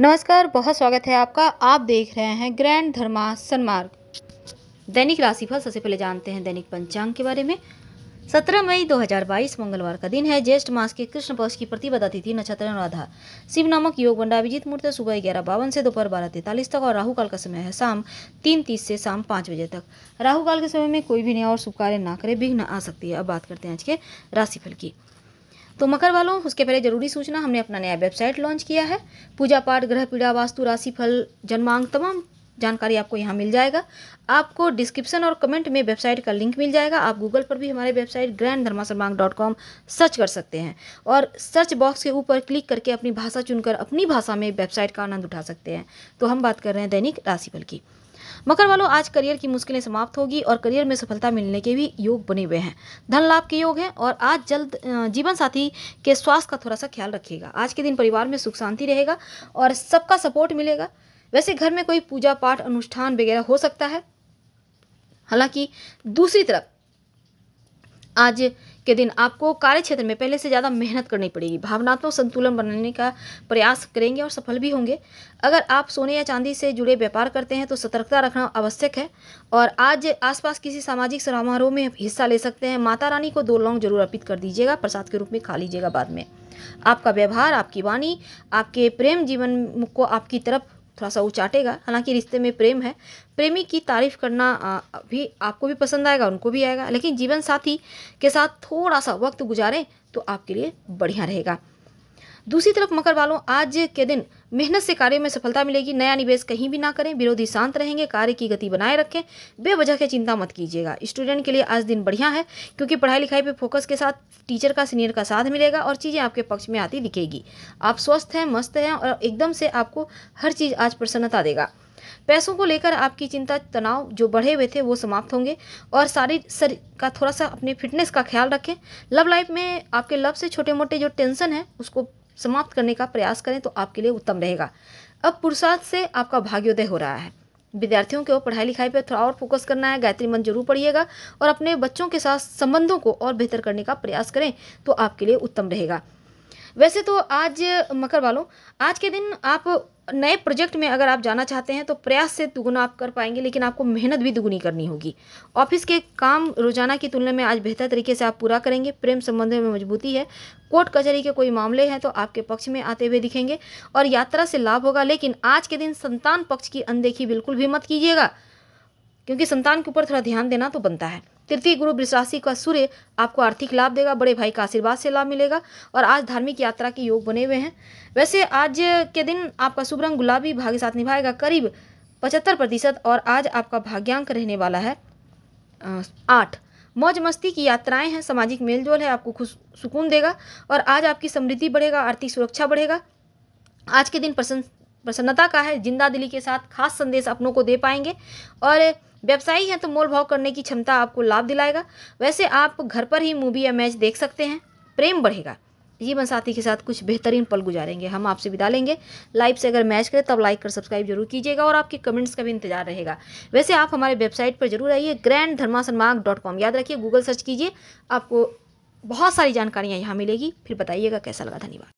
नमस्कार बहुत स्वागत है आपका आप देख रहे हैं ग्रैंड धर्मा सन्मार्ग दैनिक राशिफल सबसे पहले जानते हैं दैनिक पंचांग के बारे में 17 मई 2022 मंगलवार का दिन है ज्येष्ठ मास के कृष्ण पक्ष की प्रतिपदा तिथि नक्षत्र अनुराधा शिव नामक योग बंडा अभिजीत मुहूर्त सुबह ग्यारह बावन से दोपहर बारह तैतालीस तक और राहु काल का समय है शाम तीन तीस से शाम पाँच बजे तक राहु काल के समय में कोई भी नया और शुभ कार्य ना करे विघ्न आ सकती है अब बात करते हैं आज के राशिफल की तो मकर वालों उसके पहले जरूरी सूचना हमने अपना नया वेबसाइट लॉन्च किया है पूजा पाठ ग्रह पीड़ा वास्तु राशि फल जन्मांग तमाम जानकारी आपको यहाँ मिल जाएगा आपको डिस्क्रिप्शन और कमेंट में वेबसाइट का लिंक मिल जाएगा आप गूगल पर भी हमारे वेबसाइट ग्रैंड धर्मासरमांग डॉट कॉम सर्च कर सकते हैं और सर्च बॉक्स के ऊपर क्लिक करके अपनी भाषा चुनकर अपनी भाषा में वेबसाइट का आनंद उठा सकते हैं तो हम बात कर रहे हैं दैनिक राशिफल की मकर वालों आज करियर की मुश्किलें समाप्त होगी और करियर में सफलता मिलने के भी योग बने हुए हैं धन लाभ के योग हैं और आज जल्द जीवन साथी के स्वास्थ्य का थोड़ा सा ख्याल रखिएगा आज के दिन परिवार में सुख शांति रहेगा और सबका सपोर्ट मिलेगा वैसे घर में कोई पूजा पाठ अनुष्ठान वगैरह हो सकता है हालांकि दूसरी तरफ आज के दिन आपको कार्य क्षेत्र में पहले से ज़्यादा मेहनत करनी पड़ेगी भावनात्मक संतुलन बनाने का प्रयास करेंगे और सफल भी होंगे अगर आप सोने या चांदी से जुड़े व्यापार करते हैं तो सतर्कता रखना आवश्यक है और आज आसपास किसी सामाजिक समारोह में हिस्सा ले सकते हैं माता रानी को दो लौंग जरूर अर्पित कर दीजिएगा प्रसाद के रूप में खा लीजिएगा बाद में आपका व्यवहार आपकी वाणी आपके प्रेम जीवन को आपकी तरफ थोड़ा सा वो चाटेगा हालांकि रिश्ते में प्रेम है प्रेमी की तारीफ करना भी आपको भी पसंद आएगा उनको भी आएगा लेकिन जीवन साथी के साथ थोड़ा सा वक्त गुजारें तो आपके लिए बढ़िया रहेगा दूसरी तरफ मकर वालों आज के दिन मेहनत से कार्य में सफलता मिलेगी नया निवेश कहीं भी ना करें विरोधी शांत रहेंगे कार्य की गति बनाए रखें बेवजह के चिंता मत कीजिएगा स्टूडेंट के लिए आज दिन बढ़िया है क्योंकि पढ़ाई लिखाई पर फोकस के साथ टीचर का सीनियर का साथ मिलेगा और चीज़ें आपके पक्ष में आती दिखेगी आप स्वस्थ हैं मस्त हैं और एकदम से आपको हर चीज़ आज प्रसन्नता देगा पैसों को लेकर आपकी चिंता तनाव जो बढ़े हुए थे वो समाप्त होंगे और सारी सर का थोड़ा सा अपने फिटनेस का ख्याल रखें लव लाइफ में आपके लव से छोटे मोटे जो टेंशन है उसको समाप्त करने का प्रयास करें तो आपके लिए उत्तम रहेगा अब पुरुषार्थ से आपका भाग्योदय हो रहा है विद्यार्थियों को पढ़ाई लिखाई पर थोड़ा और फोकस करना है गायत्री मन जरूर पढ़िएगा और अपने बच्चों के साथ संबंधों को और बेहतर करने का प्रयास करें तो आपके लिए उत्तम रहेगा वैसे तो आज मकर वालों आज के दिन आप नए प्रोजेक्ट में अगर आप जाना चाहते हैं तो प्रयास से दुगुना आप कर पाएंगे लेकिन आपको मेहनत भी दुगुनी करनी होगी ऑफिस के काम रोजाना की तुलना में आज बेहतर तरीके से आप पूरा करेंगे प्रेम संबंधों में मजबूती है कोर्ट कचहरी के कोई मामले हैं तो आपके पक्ष में आते हुए दिखेंगे और यात्रा से लाभ होगा लेकिन आज के दिन संतान पक्ष की अनदेखी बिल्कुल भी मत कीजिएगा क्योंकि संतान के ऊपर थोड़ा ध्यान देना तो बनता है तृतीय गुरु वृषराशि का सूर्य आपको आर्थिक लाभ देगा बड़े भाई का आशीर्वाद से लाभ मिलेगा और आज धार्मिक यात्रा के योग बने हुए हैं वैसे आज के दिन आपका शुभ रंग गुलाबी भाग्य साथ निभाएगा करीब पचहत्तर प्रतिशत और आज आपका भाग्यांक रहने वाला है आठ मौज मस्ती की यात्राएं हैं सामाजिक मेलजोल है आपको खुश सुकून देगा और आज आपकी समृद्धि बढ़ेगा आर्थिक सुरक्षा बढ़ेगा आज के दिन प्रसन्न प्रसन्नता का है जिंदा दिली के साथ खास संदेश अपनों को दे पाएंगे और व्यवसायी हैं तो मोल भाव करने की क्षमता आपको लाभ दिलाएगा वैसे आप घर पर ही मूवी या मैच देख सकते हैं प्रेम बढ़ेगा जीवन साथी के साथ कुछ बेहतरीन पल गुजारेंगे हम आपसे विदा लेंगे लाइव से अगर मैच करें तब लाइक कर सब्सक्राइब जरूर कीजिएगा और आपके कमेंट्स का भी इंतजार रहेगा वैसे आप हमारे वेबसाइट पर जरूर आइए ग्रैंड धर्मासन मार्ग डॉट कॉम याद रखिए गूगल सर्च कीजिए आपको बहुत सारी जानकारियाँ यहाँ मिलेगी फिर बताइएगा कैसा लगा धन्यवाद